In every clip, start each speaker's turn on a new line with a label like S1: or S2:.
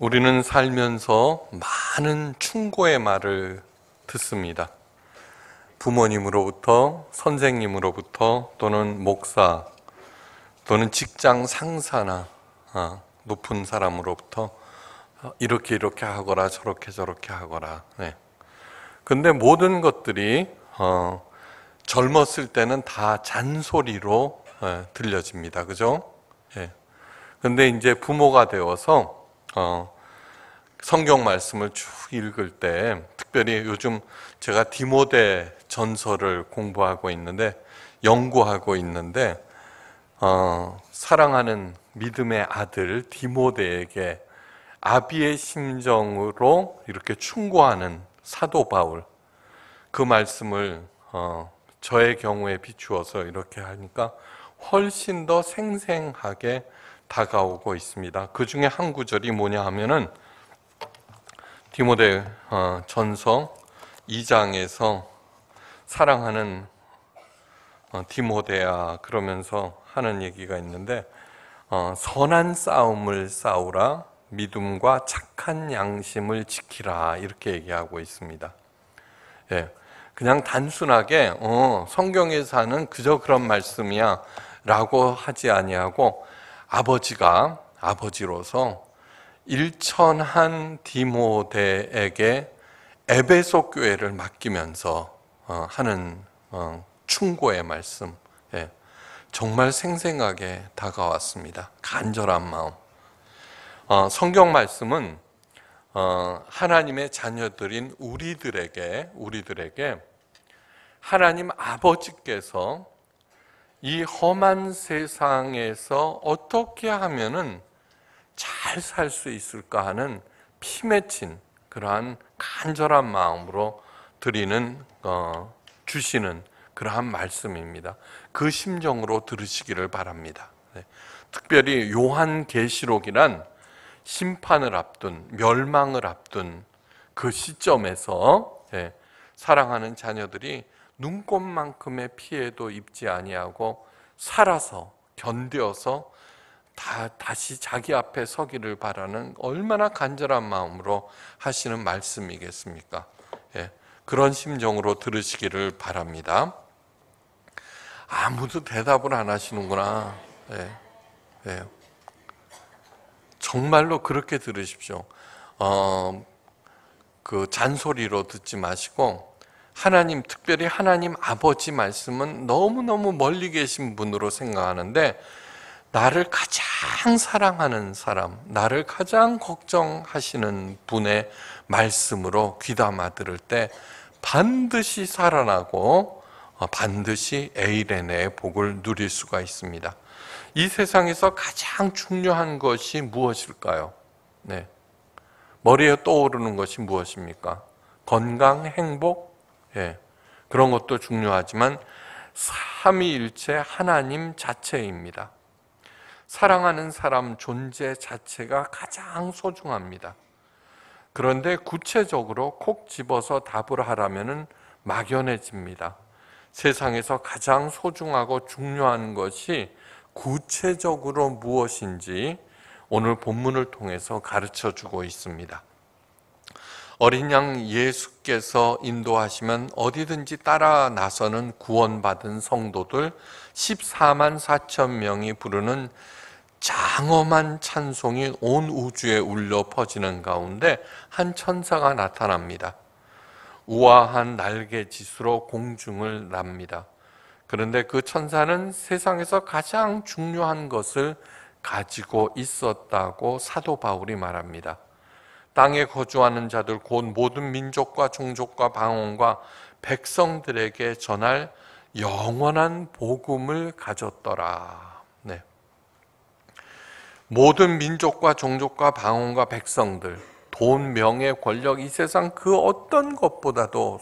S1: 우리는 살면서 많은 충고의 말을 듣습니다. 부모님으로부터, 선생님으로부터, 또는 목사, 또는 직장 상사나 아, 높은 사람으로부터 아, 이렇게 이렇게 하거라, 저렇게 저렇게 하거라. 네. 근데 모든 것들이 어, 젊었을 때는 다 잔소리로 예, 들려집니다. 그죠? 예. 근데 이제 부모가 되어서 어, 성경 말씀을 쭉 읽을 때 특별히 요즘 제가 디모데 전설을 공부하고 있는데 연구하고 있는데 어, 사랑하는 믿음의 아들 디모데에게 아비의 심정으로 이렇게 충고하는 사도 바울 그 말씀을 어, 저의 경우에 비추어서 이렇게 하니까 훨씬 더 생생하게 다가오고 있습니다. 그 중에 한 구절이 뭐냐 하면은 디모데 어, 전서 2장에서 사랑하는 어, 디모데야 그러면서 하는 얘기가 있는데 어, 선한 싸움을 싸우라 믿음과 착한 양심을 지키라 이렇게 얘기하고 있습니다. 예. 그냥 단순하게 어, 성경에서 하는 그저 그런 말씀이야라고 하지 아니하고 아버지가 아버지로서 일천한 디모데에게 에베소 교회를 맡기면서 어, 하는 어, 충고의 말씀 예. 정말 생생하게 다가왔습니다. 간절한 마음. 어, 성경 말씀은 하나님의 자녀들인 우리들에게 우리들에게 하나님 아버지께서 이 험한 세상에서 어떻게 하면은 잘 살 수 있을까 하는 피 맺힌 그러한 간절한 마음으로 드리는 어, 주시는 그러한 말씀입니다. 그 심정으로 들으시기를 바랍니다. 네. 특별히 요한 계시록이란 심판을 앞둔 멸망을 앞둔 그 시점에서 네. 사랑하는 자녀들이 눈곱만큼의 피해도 입지 아니하고 살아서 견뎌서 다, 다시 자기 앞에 서기를 바라는 얼마나 간절한 마음으로 하시는 말씀이겠습니까? 예, 그런 심정으로 들으시기를 바랍니다. 아무도 대답을 안 하시는구나. 예, 예. 정말로 그렇게 들으십시오. 어, 그 잔소리로 듣지 마시고 하나님, 특별히 하나님 아버지 말씀은 너무너무 멀리 계신 분으로 생각하는데, 나를 가장 사랑하는 사람, 나를 가장 걱정하시는 분의 말씀으로 귀담아 들을 때 반드시 살아나고 어, 반드시 에이렌의 복을 누릴 수가 있습니다. 이 세상에서 가장 중요한 것이 무엇일까요? 네. 머리에 떠오르는 것이 무엇입니까? 건강, 행복, 예. 그런 것도 중요하지만 삼위일체 하나님 자체입니다. 사랑하는 사람 존재 자체가 가장 소중합니다. 그런데 구체적으로 콕 집어서 답을 하라면은 막연해집니다. 세상에서 가장 소중하고 중요한 것이 구체적으로 무엇인지 오늘 본문을 통해서 가르쳐 주고 있습니다. 어린 양 예수께서 인도하시면 어디든지 따라 나서는 구원받은 성도들 14만 4천 명이 부르는 장엄한 찬송이 온 우주에 울려 퍼지는 가운데 한 천사가 나타납니다. 우아한 날개 짓으로 공중을 납니다. 그런데 그 천사는 세상에서 가장 중요한 것을 가지고 있었다고 사도 바울이 말합니다. 땅에 거주하는 자들 곧 모든 민족과 종족과 방언과 백성들에게 전할 영원한 복음을 가졌더라. 네. 모든 민족과 종족과 방언과 백성들, 돈, 명예, 권력, 이 세상 그 어떤 것보다도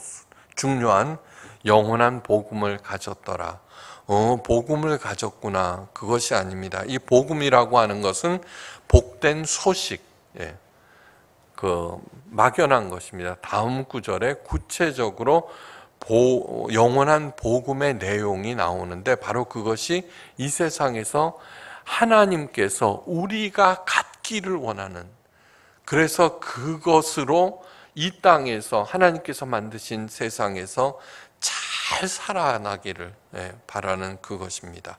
S1: 중요한 영원한 복음을 가졌더라. 어, 복음을 가졌구나. 그것이 아닙니다. 이 복음이라고 하는 것은 복된 소식, 예. 그 막연한 것입니다. 다음 구절에 구체적으로 보, 영원한 복음의 내용이 나오는데 바로 그것이 이 세상에서 하나님께서 우리가 갖기를 원하는 그래서 그것으로 이 땅에서 하나님께서 만드신 세상에서 잘 살아나기를 예, 바라는 그것입니다.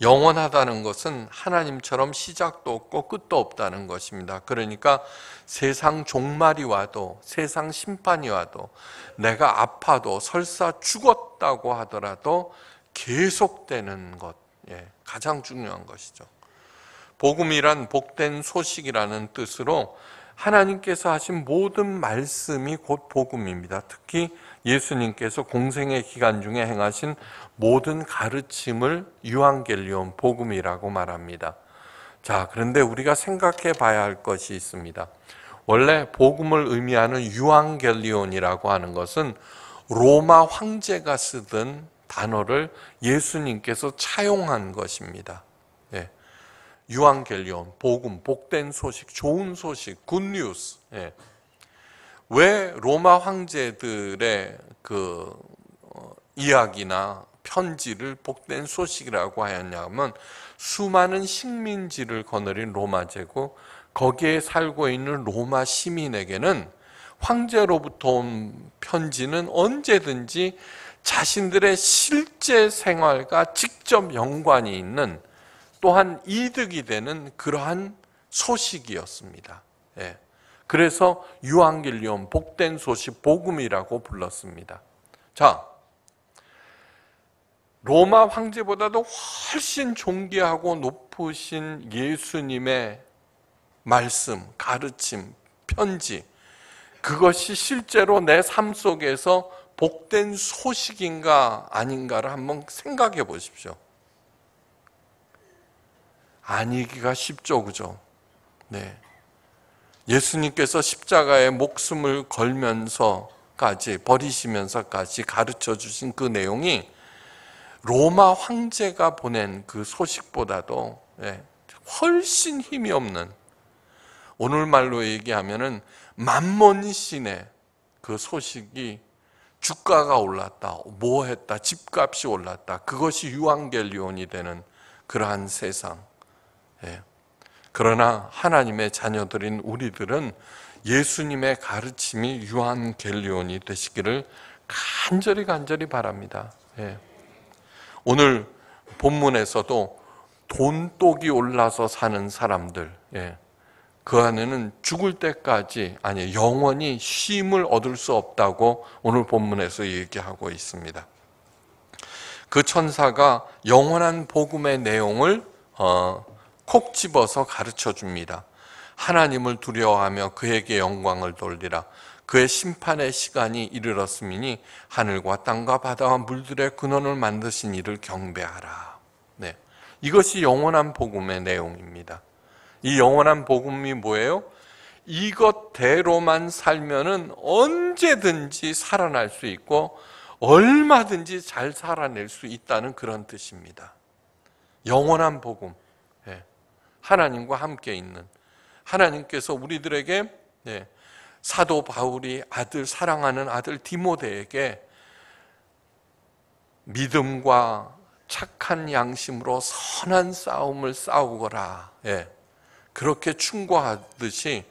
S1: 영원하다는 것은 하나님처럼 시작도 없고 끝도 없다는 것입니다. 그러니까 세상 종말이 와도 세상 심판이 와도 내가 아파도 설사 죽었다고 하더라도 계속되는 것 예, 가장 중요한 것이죠. 복음이란 복된 소식이라는 뜻으로 하나님께서 하신 모든 말씀이 곧 복음입니다. 특히 예수님께서 공생의 기간 중에 행하신 모든 가르침을 유한겔리온 복음이라고 말합니다. 자, 그런데 우리가 생각해 봐야 할 것이 있습니다. 원래 복음을 의미하는 유한겔리온이라고 하는 것은 로마 황제가 쓰던 단어를 예수님께서 차용한 것입니다. 예. 유한겔리온, 복음, 복된 소식, 좋은 소식, 굿뉴스. 예. 왜 로마 황제들의 그 어, 이야기나 편지를 복된 소식이라고 하였냐면 수많은 식민지를 거느린 로마 제국 거기에 살고 있는 로마 시민에게는 황제로부터 온 편지는 언제든지 자신들의 실제 생활과 직접 연관이 있는 또한 이득이 되는 그러한 소식이었습니다. 예. 그래서 유한길리온 복된 소식 복음이라고 불렀습니다. 자, 로마 황제보다도 훨씬 존귀하고 높으신 예수님의 말씀, 가르침, 편지 그것이 실제로 내 삶 속에서 복된 소식인가 아닌가를 한번 생각해 보십시오. 아니기가 쉽죠, 그죠? 네. 예수님께서 십자가에 목숨을 걸면서까지, 버리시면서까지 가르쳐 주신 그 내용이 로마 황제가 보낸 그 소식보다도 예, 훨씬 힘이 없는, 오늘말로 얘기하면은 만몬신의 그 소식이 주가가 올랐다, 뭐 했다, 집값이 올랐다, 그것이 유한겔리온이 되는 그러한 세상. 예. 그러나 하나님의 자녀들인 우리들은 예수님의 가르침이 유한 겔리온이 되시기를 간절히 간절히 바랍니다. 예. 오늘 본문에서도 돈독이 올라서 사는 사람들, 예. 그 안에는 죽을 때까지, 아니, 영원히 쉼을 얻을 수 없다고 오늘 본문에서 얘기하고 있습니다. 그 천사가 영원한 복음의 내용을, 어, 콕 집어서 가르쳐 줍니다. 하나님을 두려워하며 그에게 영광을 돌리라. 그의 심판의 시간이 이르렀음이니 하늘과 땅과 바다와 물들의 근원을 만드신 이를 경배하라. 네. 이것이 영원한 복음의 내용입니다. 이 영원한 복음이 뭐예요? 이것대로만 살면은 언제든지 살아날 수 있고 얼마든지 잘 살아낼 수 있다는 그런 뜻입니다. 영원한 복음. 하나님과 함께 있는 하나님께서 우리들에게 네, 사도 바울이 아들 사랑하는 아들 디모데에게 믿음과 착한 양심으로 선한 싸움을 싸우거라. 예, 그렇게 충고하듯이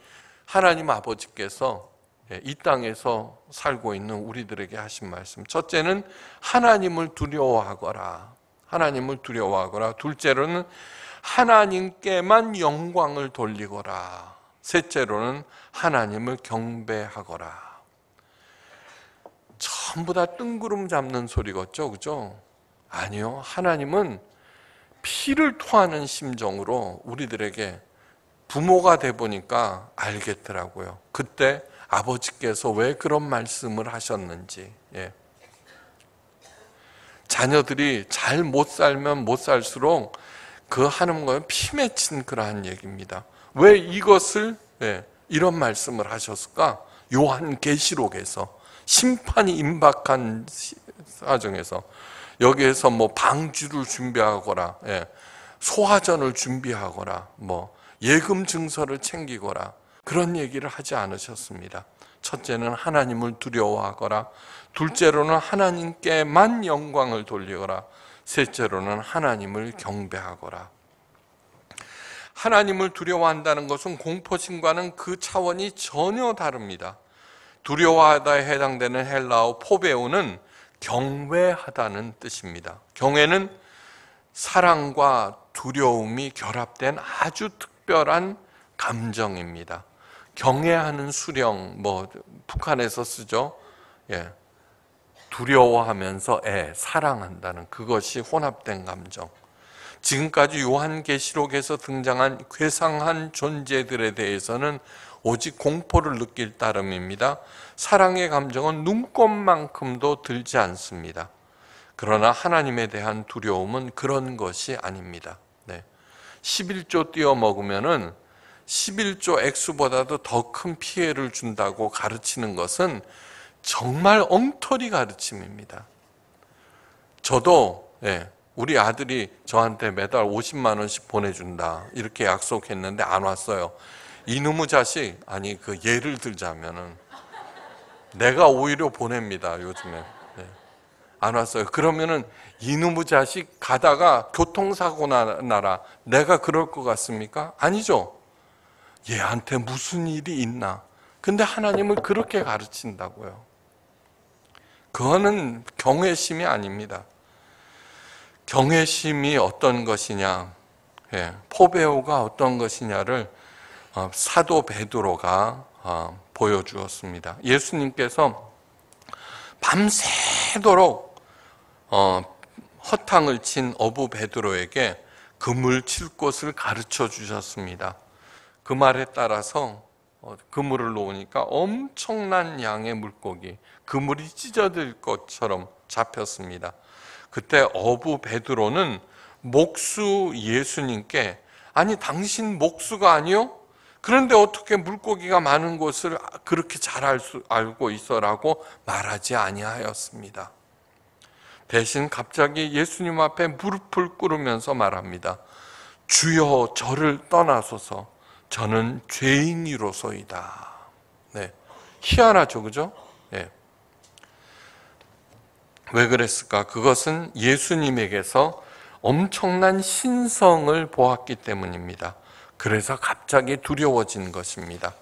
S1: 하나님 아버지께서 예, 이 땅에서 살고 있는 우리들에게 하신 말씀. 첫째는 하나님을 두려워하거라. 하나님을 두려워하거라. 둘째로는 하나님께만 영광을 돌리거라. 셋째로는 하나님을 경배하거라. 전부 다 뜬구름 잡는 소리겠죠, 그죠? 아니요. 하나님은 피를 토하는 심정으로 우리들에게 부모가 돼 보니까 알겠더라고요. 그때 아버지께서 왜 그런 말씀을 하셨는지. 예. 자녀들이 잘 못 살면 못 살수록 그 하는 건 피 맺힌 그러한 얘기입니다. 왜 이것을 네, 이런 말씀을 하셨을까? 요한 계시록에서 심판이 임박한 사정에서 여기에서 뭐 방주를 준비하거라, 예, 소화전을 준비하거라, 뭐 예금 증서를 챙기거라 그런 얘기를 하지 않으셨습니다. 첫째는 하나님을 두려워하거라, 둘째로는 하나님께만 영광을 돌리거라, 셋째로는 하나님을 경배하거라. 하나님을 두려워한다는 것은 공포심과는 그 차원이 전혀 다릅니다. 두려워하다에 해당되는 헬라어 포베오는 경외하다는 뜻입니다. 경외는 사랑과 두려움이 결합된 아주 특별한 감정입니다. 경외하는 수령, 뭐 북한에서 쓰죠. 예. 두려워하면서 애, 예, 사랑한다는 그것이 혼합된 감정. 지금까지 요한계시록에서 등장한 괴상한 존재들에 대해서는 오직 공포를 느낄 따름입니다. 사랑의 감정은 눈꽃만큼도 들지 않습니다. 그러나 하나님에 대한 두려움은 그런 것이 아닙니다. 네. 11조 띄어 먹으면은 11조 액수보다도 더 큰 피해를 준다고 가르치는 것은 정말 엉터리 가르침입니다. 저도 예, 우리 아들이 저한테 매달 50만 원씩 보내준다 이렇게 약속했는데 안 왔어요. 이놈의 자식 아니 그 예를 들자면은 내가 오히려 보냅니다 요즘에 예, 안 왔어요. 그러면은 이놈의 자식 가다가 교통사고 나라 내가 그럴 것 같습니까? 아니죠. 얘한테 무슨 일이 있나? 근데 하나님을 그렇게 가르친다고요. 그거는 경외심이 아닙니다. 경외심이 어떤 것이냐, 예, 포배우가 어떤 것이냐를 어, 사도 베드로가 어, 보여주었습니다. 예수님께서 밤새도록 어, 허탕을 친 어부 베드로에게 금을 칠 곳을 가르쳐 주셨습니다. 그 말에 따라서 어, 그물을 놓으니까 엄청난 양의 물고기, 그물이 찢어질 것처럼 잡혔습니다. 그때 어부 베드로는 목수 예수님께 아니 당신 목수가 아니요? 그런데 어떻게 물고기가 많은 곳을 그렇게 잘 알고 있어라고 말하지 아니하였습니다. 대신 갑자기 예수님 앞에 무릎을 꿇으면서 말합니다. 주여 저를 떠나소서 저는 죄인이로소이다. 네. 희한하죠, 그죠? 네. 왜 그랬을까? 그것은 예수님에게서 엄청난 신성을 보았기 때문입니다. 그래서 갑자기 두려워진 것입니다.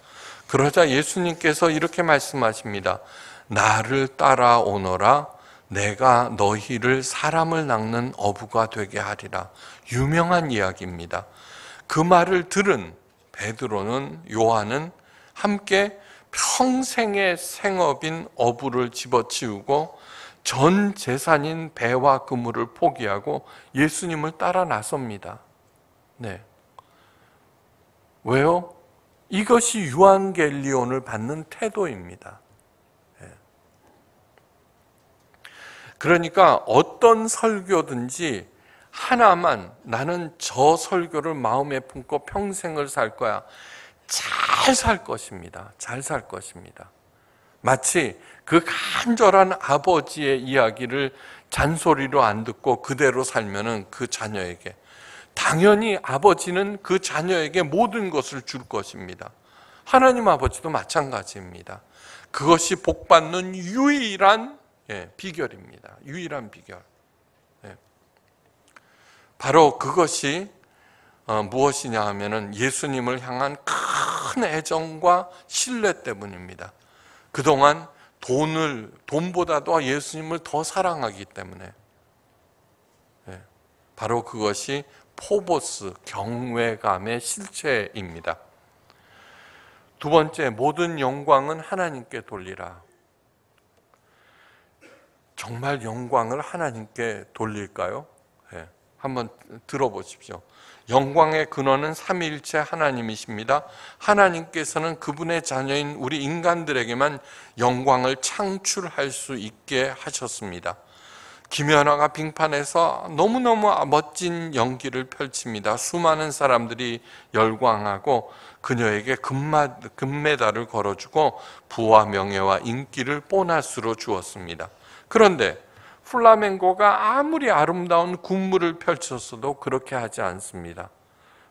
S1: 그러자 예수님께서 이렇게 말씀하십니다. 나를 따라오너라. 내가 너희를 사람을 낚는 어부가 되게 하리라. 유명한 이야기입니다. 그 말을 들은 베드로는 요한은 함께 평생의 생업인 어부를 집어치우고 전 재산인 배와 그물을 포기하고 예수님을 따라 나섭니다. 네. 왜요? 이것이 유한겔리온을 받는 태도입니다. 네. 그러니까 어떤 설교든지 하나만 나는 저 설교를 마음에 품고 평생을 살 거야. 잘 살 것입니다. 잘 살 것입니다. 마치 그 간절한 아버지의 이야기를 잔소리로 안 듣고 그대로 살면은 그 자녀에게 당연히 아버지는 그 자녀에게 모든 것을 줄 것입니다. 하나님 아버지도 마찬가지입니다. 그것이 복받는 유일한 예, 비결입니다. 유일한 비결. 바로 그것이 어, 무엇이냐 하면은 예수님을 향한 큰 애정과 신뢰 때문입니다. 그동안 돈을 돈보다도 예수님을 더 사랑하기 때문에 예, 바로 그것이 포보스 경외감의 실체입니다. 두 번째 모든 영광은 하나님께 돌리라. 정말 영광을 하나님께 돌릴까요? 한번 들어보십시오. 영광의 근원은 삼위일체 하나님이십니다. 하나님께서는 그분의 자녀인 우리 인간들에게만 영광을 창출할 수 있게 하셨습니다. 김연아가 빙판에서 너무너무 멋진 연기를 펼칩니다. 수많은 사람들이 열광하고 그녀에게 금메달을 걸어주고 부와 명예와 인기를 보너스로 주었습니다. 그런데 플라멩고가 아무리 아름다운 군무를 펼쳤어도 그렇게 하지 않습니다.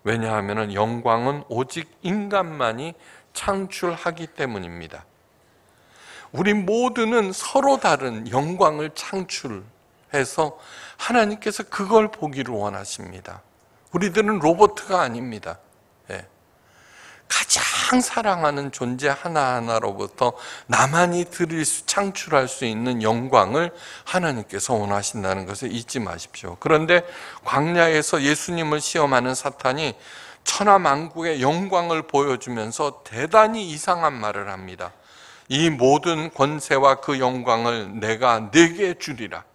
S1: 왜냐하면 영광은 오직 인간만이 창출하기 때문입니다. 우리 모두는 서로 다른 영광을 창출해서 하나님께서 그걸 보기를 원하십니다. 우리들은 로버트가 아닙니다. 가장 사랑하는 존재 하나하나로부터 나만이 드릴 수, 창출할 수 있는 영광을 하나님께서 원하신다는 것을 잊지 마십시오. 그런데 광야에서 예수님을 시험하는 사탄이 천하만국의 영광을 보여주면서 대단히 이상한 말을 합니다. 이 모든 권세와 그 영광을 내가 내게 주리라.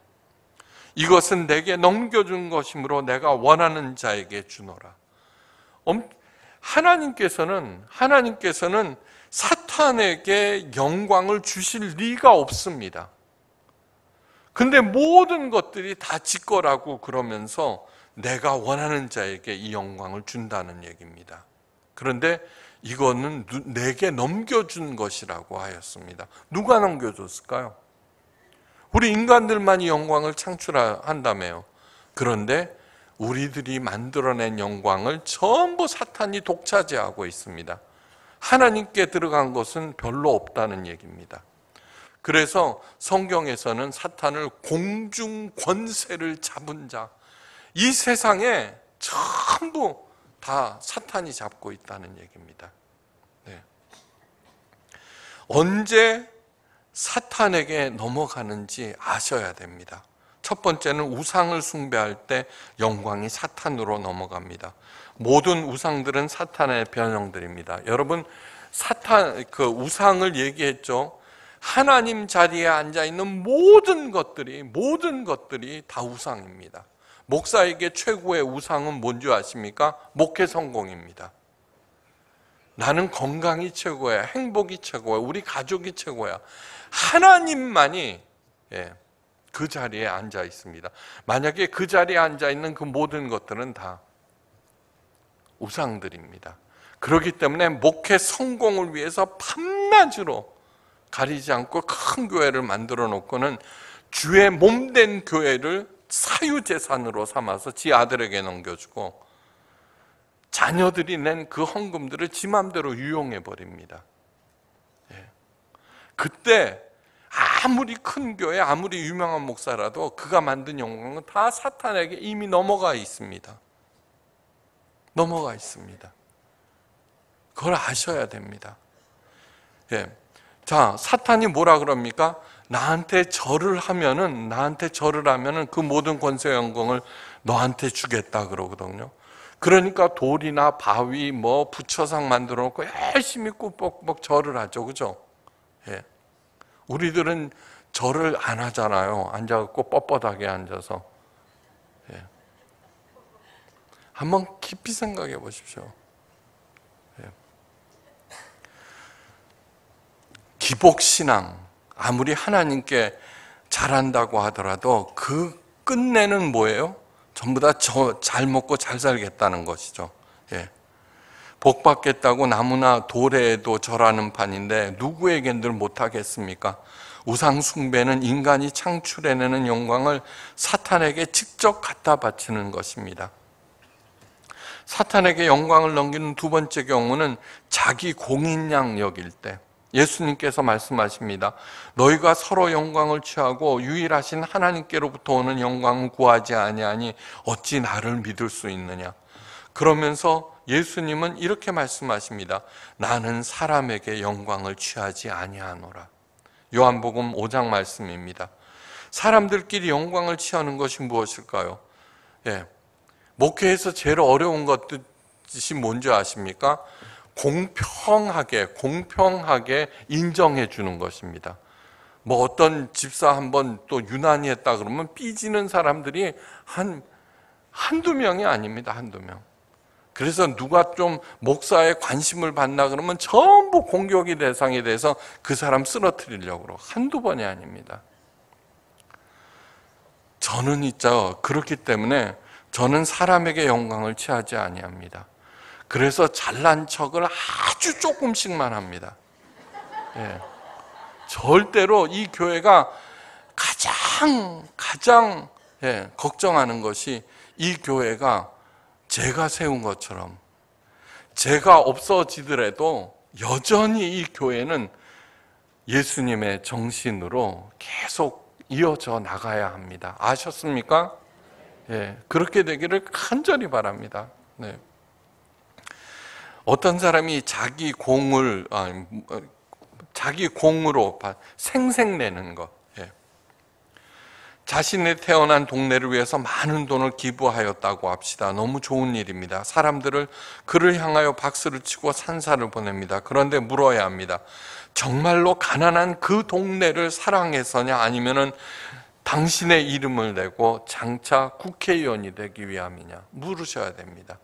S1: 이것은 내게 넘겨준 것이므로 내가 원하는 자에게 주노라. 하나님께서는 하나님께서는 사탄에게 영광을 주실 리가 없습니다. 근데 모든 것들이 다 지거라고 그러면서 내가 원하는 자에게 이 영광을 준다는 얘기입니다. 그런데 이거는 내게 넘겨준 것이라고 하였습니다. 누가 넘겨줬을까요? 우리 인간들만이 영광을 창출한다며요. 그런데 우리들이 만들어낸 영광을 전부 사탄이 독차지하고 있습니다. 하나님께 들어간 것은 별로 없다는 얘기입니다. 그래서 성경에서는 사탄을 공중 권세를 잡은 자, 이 세상에 전부 다 사탄이 잡고 있다는 얘기입니다. 네. 언제 사탄에게 넘어가는지 아셔야 됩니다. 첫 번째는 우상을 숭배할 때 영광이 사탄으로 넘어갑니다. 모든 우상들은 사탄의 변형들입니다. 여러분, 사탄, 그 우상을 얘기했죠. 하나님 자리에 앉아 있는 모든 것들이, 모든 것들이 다 우상입니다. 목사에게 최고의 우상은 뭔지 아십니까? 목회 성공입니다. 나는 건강이 최고야. 행복이 최고야. 우리 가족이 최고야. 하나님만이, 예. 그 자리에 앉아 있습니다. 만약에 그 자리에 앉아 있는 그 모든 것들은 다 우상들입니다. 그렇기 때문에 목회 성공을 위해서 밤낮으로 가리지 않고 큰 교회를 만들어 놓고는 주의 몸된 교회를 사유재산으로 삼아서 지 아들에게 넘겨주고 자녀들이 낸 그 헌금들을 지마대로 유용해 버립니다. 예. 그때 아무리 큰 교회, 아무리 유명한 목사라도 그가 만든 영광은 다 사탄에게 이미 넘어가 있습니다. 넘어가 있습니다. 그걸 아셔야 됩니다. 예. 자, 사탄이 뭐라 그럽니까? 나한테 절을 하면은, 나한테 절을 하면은 그 모든 권세 영광을 너한테 주겠다 그러거든요. 그러니까 돌이나 바위, 뭐, 부처상 만들어 놓고 열심히 꾸벅벅 절을 하죠. 그죠? 예. 우리들은 절을 안 하잖아요. 앉아갖고 뻣뻣하게 앉아서. 예. 한번 깊이 생각해 보십시오. 예. 기복신앙. 아무리 하나님께 잘한다고 하더라도 그 끝내는 뭐예요? 전부 다 잘 먹고 잘 살겠다는 것이죠. 복 받겠다고 나무나 돌에도 절하는 판인데 누구에겐들 못하겠습니까? 우상 숭배는 인간이 창출해내는 영광을 사탄에게 직접 갖다 바치는 것입니다. 사탄에게 영광을 넘기는 두 번째 경우는 자기 공인양 여길 때 예수님께서 말씀하십니다. 너희가 서로 영광을 취하고 유일하신 하나님께로부터 오는 영광을 구하지 아니하니 어찌 나를 믿을 수 있느냐. 그러면서 예수님은 이렇게 말씀하십니다. 나는 사람에게 영광을 취하지 아니하노라. 요한복음 5장 말씀입니다. 사람들끼리 영광을 취하는 것이 무엇일까요? 예. 목회에서 제일 어려운 것이 뭔지 아십니까? 공평하게, 공평하게 인정해 주는 것입니다. 뭐 어떤 집사 한 번 또 유난히 했다 그러면 삐지는 사람들이 한, 한두 명이 아닙니다. 한두 명. 그래서 누가 좀 목사에 관심을 받나 그러면 전부 공격의 대상이 돼서 그 사람 쓰러뜨리려고 한두 번이 아닙니다. 저는 있죠. 그렇기 때문에 저는 사람에게 영광을 취하지 아니합니다. 그래서 잘난 척을 아주 조금씩만 합니다. 예. 절대로 이 교회가 가장 가장 예, 걱정하는 것이 이 교회가 제가 세운 것처럼 제가 없어지더라도 여전히 이 교회는 예수님의 정신으로 계속 이어져 나가야 합니다. 아셨습니까? 예, 그렇게 되기를 간절히 바랍니다. 네. 어떤 사람이 자기 공을, 아, 자기 공으로 생색내는 것, 자신의 태어난 동네를 위해서 많은 돈을 기부하였다고 합시다. 너무 좋은 일입니다. 사람들을 그를 향하여 박수를 치고 산사를 보냅니다. 그런데 물어야 합니다. 정말로 가난한 그 동네를 사랑해서냐 아니면은 당신의 이름을 내고 장차 국회의원이 되기 위함이냐 물으셔야 됩니다.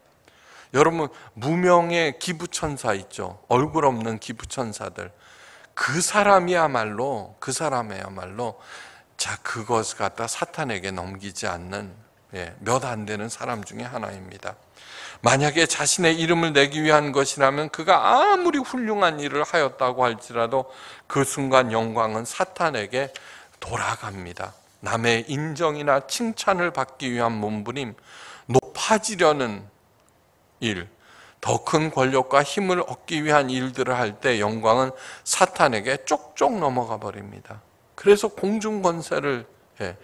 S1: 여러분 무명의 기부천사 있죠. 얼굴 없는 기부천사들. 그 사람이야말로 그 사람이야말로 자, 그것 을 갖다 사탄에게 넘기지 않는 예, 몇안 되는 사람 중에 하나입니다. 만약에 자신의 이름을 내기 위한 것이라면 그가 아무리 훌륭한 일을 하였다고 할지라도 그 순간 영광은 사탄에게 돌아갑니다. 남의 인정이나 칭찬을 받기 위한 몸부림, 높아지려는 일, 더 큰 권력과 힘을 얻기 위한 일들을 할 때 영광은 사탄에게 쪽쪽 넘어가 버립니다. 그래서 공중권세를 해.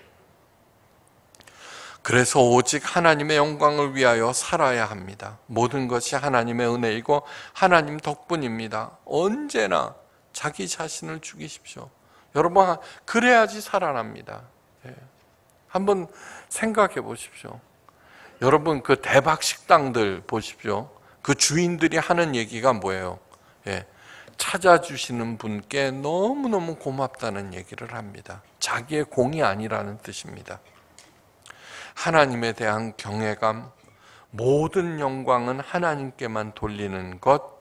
S1: 그래서 오직 하나님의 영광을 위하여 살아야 합니다. 모든 것이 하나님의 은혜이고 하나님 덕분입니다. 언제나 자기 자신을 죽이십시오. 여러분, 그래야지 살아납니다. 예. 한번 생각해 보십시오. 여러분, 그 대박 식당들 보십시오. 그 주인들이 하는 얘기가 뭐예요? 예. 찾아주시는 분께 너무너무 고맙다는 얘기를 합니다. 자기의 공이 아니라는 뜻입니다. 하나님에 대한 경외감, 모든 영광은 하나님께만 돌리는 것,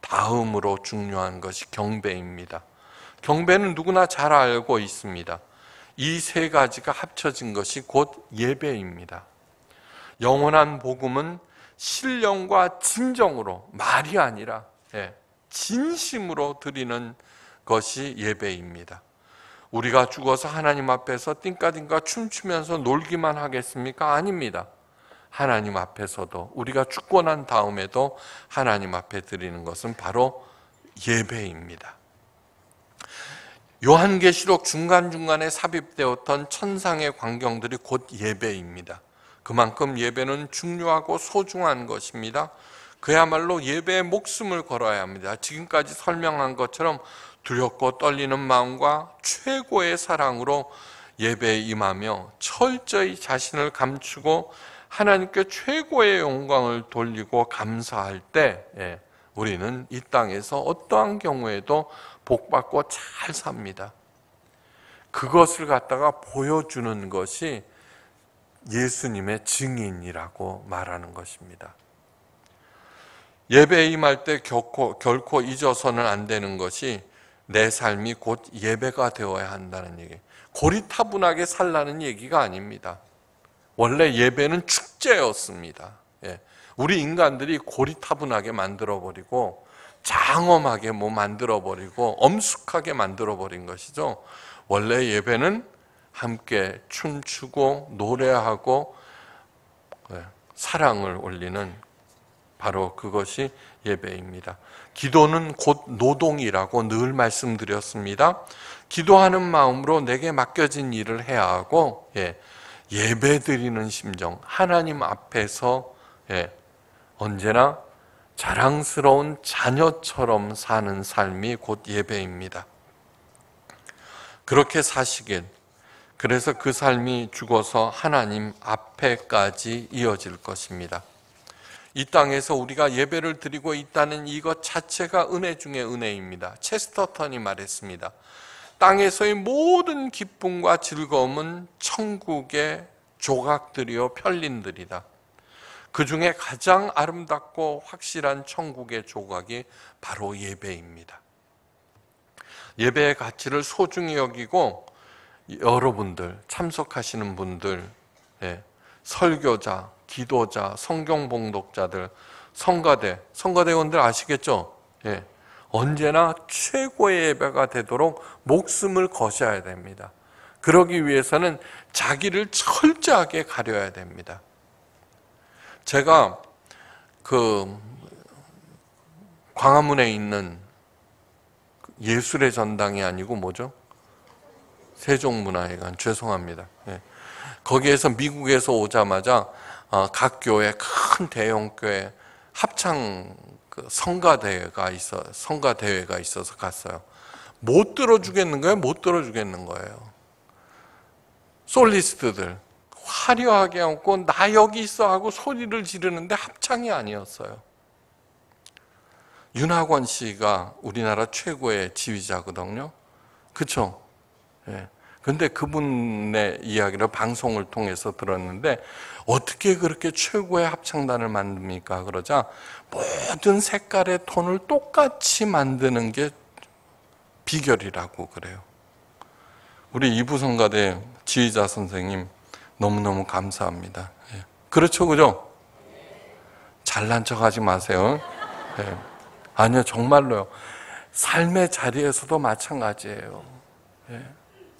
S1: 다음으로 중요한 것이 경배입니다. 경배는 누구나 잘 알고 있습니다. 이 세 가지가 합쳐진 것이 곧 예배입니다. 영원한 복음은 신령과 진정으로 말이 아니라 예, 진심으로 드리는 것이 예배입니다. 우리가 죽어서 하나님 앞에서 띵까띵까 춤추면서 놀기만 하겠습니까? 아닙니다. 하나님 앞에서도 우리가 죽고 난 다음에도 하나님 앞에 드리는 것은 바로 예배입니다. 요한계시록 중간중간에 삽입되었던 천상의 광경들이 곧 예배입니다. 그만큼 예배는 중요하고 소중한 것입니다. 그야말로 예배의 목숨을 걸어야 합니다. 지금까지 설명한 것처럼 두렵고 떨리는 마음과 최고의 사랑으로 예배에 임하며 철저히 자신을 감추고 하나님께 최고의 영광을 돌리고 감사할 때 예, 우리는 이 땅에서 어떠한 경우에도 복받고 잘 삽니다. 그것을 갖다가 보여주는 것이 예수님의 증인이라고 말하는 것입니다. 예배 에 임할 때 결코, 결코 잊어서는 안 되는 것이 내 삶이 곧 예배가 되어야 한다는 얘기. 고리타분하게 살라는 얘기가 아닙니다. 원래 예배는 축제였습니다. 예. 우리 인간들이 고리타분하게 만들어버리고 장엄하게 뭐 만들어버리고 엄숙하게 만들어버린 것이죠. 원래 예배는 함께 춤추고 노래하고 예, 사랑을 올리는 바로 그것이 예배입니다. 기도는 곧 노동이라고 늘 말씀드렸습니다. 기도하는 마음으로 내게 맡겨진 일을 해야 하고 예, 배 드리는 심정, 하나님 앞에서 예, 언제나 자랑스러운 자녀처럼 사는 삶이 곧 예배입니다. 그렇게 사시길. 그래서 그 삶이 죽어서 하나님 앞에까지 이어질 것입니다. 이 땅에서 우리가 예배를 드리고 있다는 이것 자체가 은혜 중의 은혜입니다. 체스터턴이 말했습니다. 땅에서의 모든 기쁨과 즐거움은 천국의 조각들이요 편린들이다. 그 중에 가장 아름답고 확실한 천국의 조각이 바로 예배입니다. 예배의 가치를 소중히 여기고 여러분들 참석하시는 분들 예, 설교자, 기도자, 성경 봉독자들, 성가대, 성가대원들 아시겠죠? 예. 언제나 최고의 예배가 되도록 목숨을 거셔야 됩니다. 그러기 위해서는 자기를 철저하게 가려야 됩니다. 제가 그 광화문에 있는 예술의 전당이 아니고 뭐죠? 세종문화회관 죄송합니다. 예. 거기에서 미국에서 오자마자 어, 각 교회 큰 대형 교회 합창 그 성가 대회가 있어 성가 대회가 있어서 갔어요. 못 들어주겠는 거예요. 못 들어주겠는 거예요. 솔리스트들 화려하게 앉고 나 여기 있어 하고 소리를 지르는데 합창이 아니었어요. 윤학원 씨가 우리나라 최고의 지휘자거든요. 그렇죠? 그런데 그분의 이야기를 방송을 통해서 들었는데 어떻게 그렇게 최고의 합창단을 만듭니까? 그러자 모든 색깔의 톤을 똑같이 만드는 게 비결이라고 그래요. 우리 이부성가대 지휘자 선생님 너무너무 감사합니다. 예. 그렇죠, 그죠? 잘난 척 하지 마세요. 네. 아니요, 정말로요. 삶의 자리에서도 마찬가지예요. 네.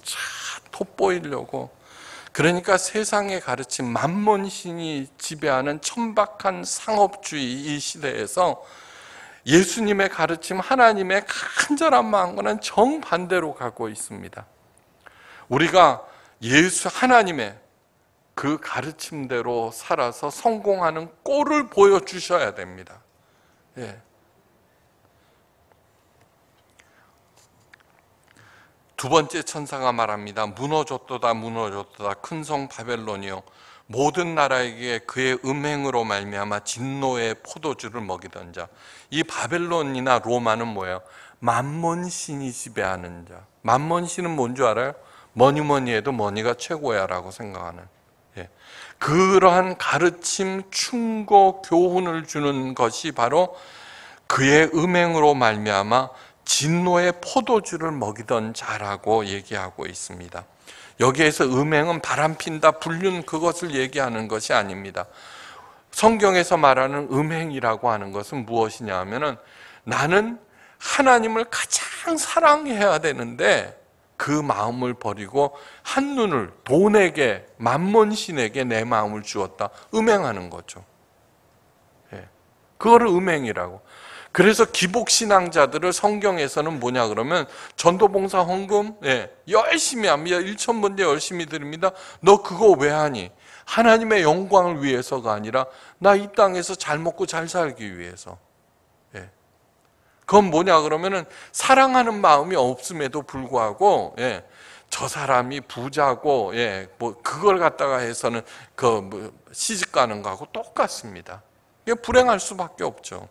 S1: 참. 돋보이려고 그러니까 세상의 가르침 만몬신이 지배하는 천박한 상업주의 이 시대에서 예수님의 가르침, 하나님의 간절한 마음과는 정반대로 가고 있습니다. 우리가 예수 하나님의 그 가르침대로 살아서 성공하는 꼴을 보여주셔야 됩니다. 예. 두 번째 천사가 말합니다. 무너졌도다 무너졌도다 큰 성 바벨론이요 모든 나라에게 그의 음행으로 말미암아 진노의 포도주를 먹이던 자. 이 바벨론이나 로마는 뭐예요? 만몬 신이 지배하는 자. 만몬 신은 뭔 줄 알아요? 뭐니 뭐니 해도 머니가 최고야라고 생각하는. 예. 그러한 가르침, 충고, 교훈을 주는 것이 바로 그의 음행으로 말미암아 진노의 포도주를 먹이던 자라고 얘기하고 있습니다. 여기에서 음행은 바람핀다, 불륜 그것을 얘기하는 것이 아닙니다. 성경에서 말하는 음행이라고 하는 것은 무엇이냐 하면은 나는 하나님을 가장 사랑해야 되는데 그 마음을 버리고 한눈을 돈에게, 만몬신에게 내 마음을 주었다. 음행하는 거죠. 예. 그거를 음행이라고. 그래서 기복신앙자들을 성경에서는 뭐냐 그러면 전도봉사 헌금 예, 열심히 합니다. 1천 번째 열심히 드립니다. 너 그거 왜 하니? 하나님의 영광을 위해서가 아니라 나 이 땅에서 잘 먹고 잘 살기 위해서. 예. 그건 뭐냐 그러면은 사랑하는 마음이 없음에도 불구하고 예. 저 사람이 부자고 예뭐 그걸 갖다가 해서는 그뭐 시집 가는 거하고 똑같습니다. 불행할 수밖에 없죠.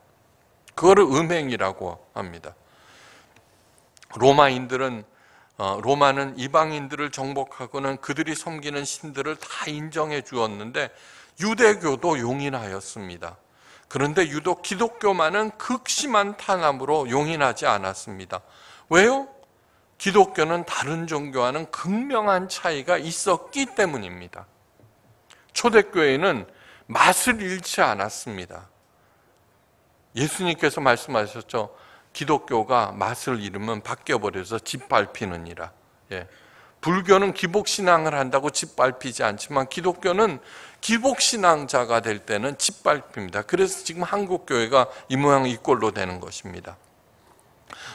S1: 그거를 음행이라고 합니다. 로마인들은 어, 로마는 이방인들을 정복하고는 그들이 섬기는 신들을 다 인정해 주었는데 유대교도 용인하였습니다. 그런데 유독 기독교만은 극심한 탄압으로 용인하지 않았습니다. 왜요? 기독교는 다른 종교와는 극명한 차이가 있었기 때문입니다. 초대교회는 맛을 잃지 않았습니다. 예수님께서 말씀하셨죠. 기독교가 맛을 잃으면 바뀌어버려서 짓밟히느니라. 예. 불교는 기복신앙을 한다고 짓밟히지 않지만 기독교는 기복신앙자가 될 때는 짓밟힙니다. 그래서 지금 한국교회가 이 모양 이 꼴로 되는 것입니다.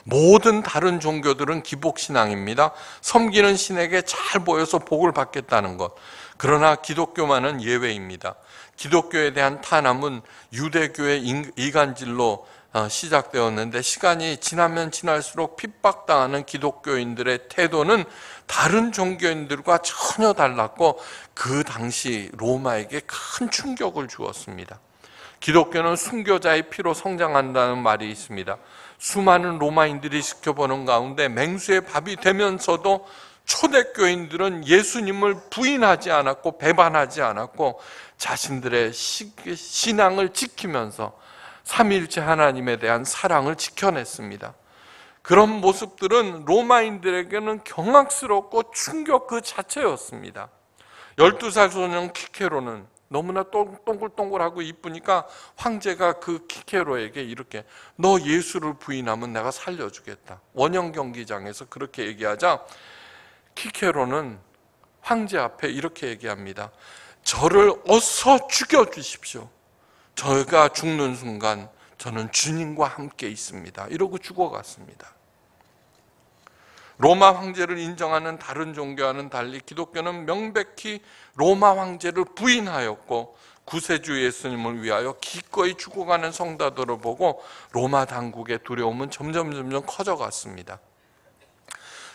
S1: 모든 다른 종교들은 기복신앙입니다. 섬기는 신에게 잘 보여서 복을 받겠다는 것. 그러나 기독교만은 예외입니다. 기독교에 대한 탄압은 유대교의 이간질로 어, 시작되었는데 시간이 지나면 지날수록 핍박당하는 기독교인들의 태도는 다른 종교인들과 전혀 달랐고 그 당시 로마에게 큰 충격을 주었습니다. 기독교는 순교자의 피로 성장한다는 말이 있습니다. 수많은 로마인들이 지켜보는 가운데 맹수의 밥이 되면서도 초대교인들은 예수님을 부인하지 않았고 배반하지 않았고 자신들의 신앙을 지키면서 삼일째 하나님에 대한 사랑을 지켜냈습니다. 그런 모습들은 로마인들에게는 경악스럽고 충격 그 자체였습니다. 12살 소년 키케로는 너무나 동글동글하고 이쁘니까 황제가 그 키케로에게 이렇게 너 예수를 부인하면 내가 살려주겠다. 원형 경기장에서 그렇게 얘기하자 키케로는 황제 앞에 이렇게 얘기합니다. 저를 어서 죽여주십시오. 저가 죽는 순간 저는 주님과 함께 있습니다. 이러고 죽어갔습니다. 로마 황제를 인정하는 다른 종교와는 달리 기독교는 명백히 로마 황제를 부인하였고 구세주 예수님을 위하여 기꺼이 죽어가는 성도들을 보고 로마 당국의 두려움은 점점 점점 커져갔습니다.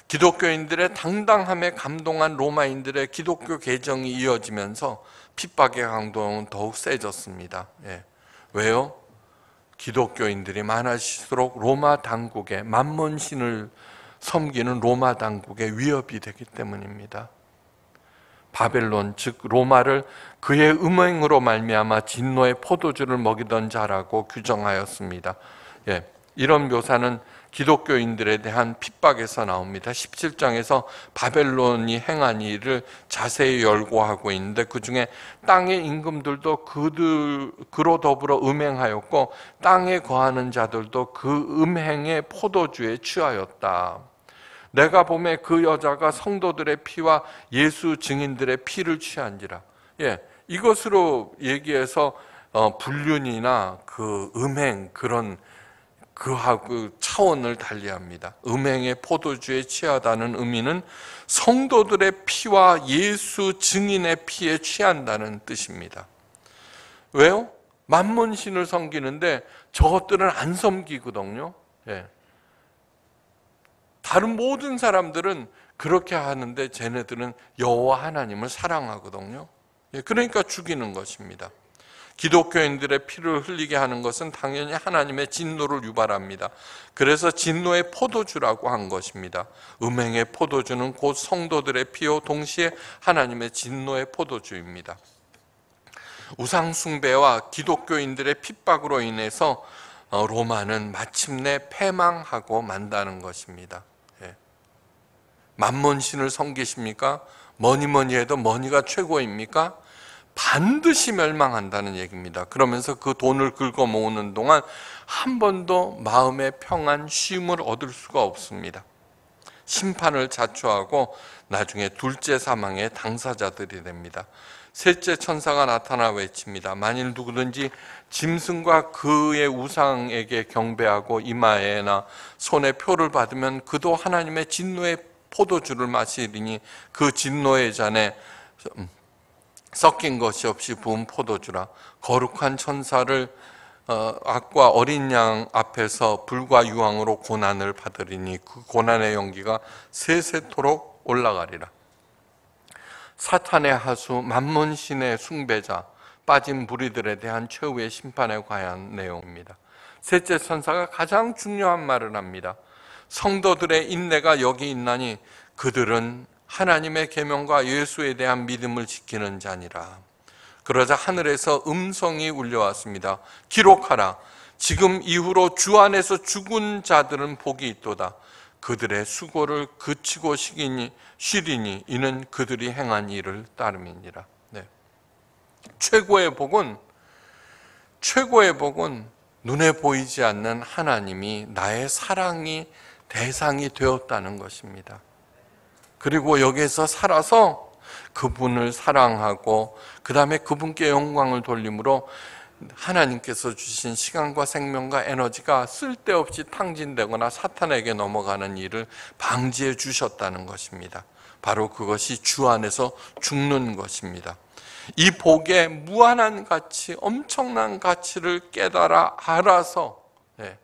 S1: 기독교인들의 당당함에 감동한 로마인들의 기독교 개정이 이어지면서 핍박의 강도는 더욱 세졌습니다. 예. 왜요? 기독교인들이 많아질수록 로마 당국의 만몬신을 섬기는 로마 당국의 위협이 되기 때문입니다. 바벨론 즉 로마를 그의 음행으로 말미암아 진노의 포도주를 먹이던 자라고 규정하였습니다. 예. 이런 묘사는 기독교인들에 대한 핍박에서 나옵니다. 17장에서 바벨론이 행한 일을 자세히 열고하고 있는데 그 중에 땅의 임금들도 그들 그로 더불어 음행하였고 땅에 거하는 자들도 그 음행의 포도주에 취하였다. 내가 봄에 그 여자가 성도들의 피와 예수 증인들의 피를 취한지라. 예, 이것으로 얘기해서 어, 불륜이나그 음행 그런 그하고 그 차원을 달리합니다. 음행의 포도주에 취하다는 의미는 성도들의 피와 예수 증인의 피에 취한다는 뜻입니다. 왜요? 만문신을 섬기는데 저것들은 안 섬기거든요. 예. 다른 모든 사람들은 그렇게 하는데 쟤네들은 여호와 하나님을 사랑하거든요. 예. 그러니까 죽이는 것입니다. 기독교인들의 피를 흘리게 하는 것은 당연히 하나님의 진노를 유발합니다. 그래서 진노의 포도주라고 한 것입니다. 음행의 포도주는 곧 성도들의 피요 동시에 하나님의 진노의 포도주입니다. 우상숭배와 기독교인들의 핍박으로 인해서 어, 로마는 마침내 패망하고 만다는 것입니다. 예. 만몬신을 섬기십니까? 뭐니 뭐니 해도 머니가 최고입니까? 반드시 멸망한다는 얘기입니다. 그러면서 그 돈을 긁어 모으는 동안 한 번도 마음의 평안, 쉼을 얻을 수가 없습니다. 심판을 자초하고 나중에 둘째 사망의 당사자들이 됩니다. 셋째 천사가 나타나 외칩니다. 만일 누구든지 짐승과 그의 우상에게 경배하고 이마에나 손에 표를 받으면 그도 하나님의 진노의 포도주를 마시리니 그 진노의 잔에 섞인 것이 없이 부은 포도주라 거룩한 천사를 어, 악과 어린 양 앞에서 불과 유황으로 고난을 받으리니 그 고난의 연기가 세세토록 올라가리라 사탄의 하수 만문신의 숭배자 빠진 무리들에 대한 최후의 심판에 관한 내용입니다. 셋째 천사가 가장 중요한 말을 합니다. 성도들의 인내가 여기 있나니 그들은 하나님의 계명과 예수에 대한 믿음을 지키는 자니라. 그러자 하늘에서 음성이 울려왔습니다. 기록하라. 지금 이후로 주 안에서 죽은 자들은 복이 있도다. 그들의 수고를 그치고 쉬기니, 쉬리니 이는 그들이 행한 일을 따름이니라. 네. 최고의 복은 최고의 복은 눈에 보이지 않는 하나님이 나의 사랑이 대상이 되었다는 것입니다. 그리고 여기에서 살아서 그분을 사랑하고 그 다음에 그분께 영광을 돌림으로 하나님께서 주신 시간과 생명과 에너지가 쓸데없이 탕진되거나 사탄에게 넘어가는 일을 방지해 주셨다는 것입니다. 바로 그것이 주 안에서 죽는 것입니다. 이 복의 무한한 가치, 엄청난 가치를 깨달아 알아서 예,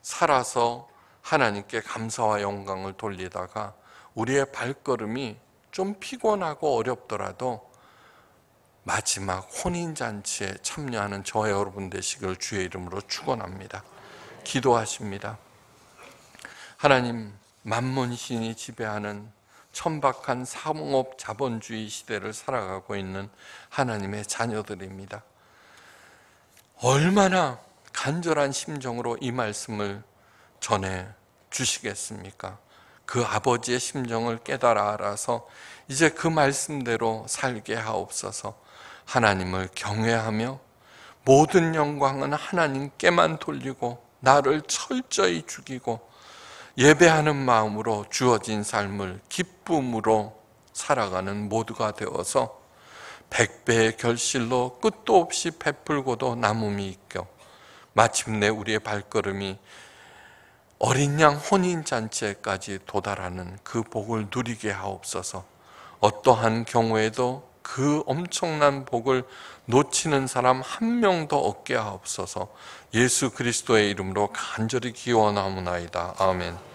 S1: 살아서 하나님께 감사와 영광을 돌리다가 우리의 발걸음이 좀 피곤하고 어렵더라도 마지막 혼인잔치에 참여하는 저와 여러분 되시길 주의 이름으로 축원합니다. 기도하십니다. 하나님 만문신이 지배하는 천박한 상업 자본주의 시대를 살아가고 있는 하나님의 자녀들입니다. 얼마나 간절한 심정으로 이 말씀을 전해 주시겠습니까? 그 아버지의 심정을 깨달아 알아서 이제 그 말씀대로 살게 하옵소서 하나님을 경외하며 모든 영광은 하나님께만 돌리고 나를 철저히 죽이고 예배하는 마음으로 주어진 삶을 기쁨으로 살아가는 모두가 되어서 백배의 결실로 끝도 없이 베풀고도 남음이 있겨 마침내 우리의 발걸음이 어린 양 혼인잔치에까지 도달하는 그 복을 누리게 하옵소서 어떠한 경우에도 그 엄청난 복을 놓치는 사람 한 명도 없게 하옵소서 예수 그리스도의 이름으로 간절히 기원하옵나이다. 아멘.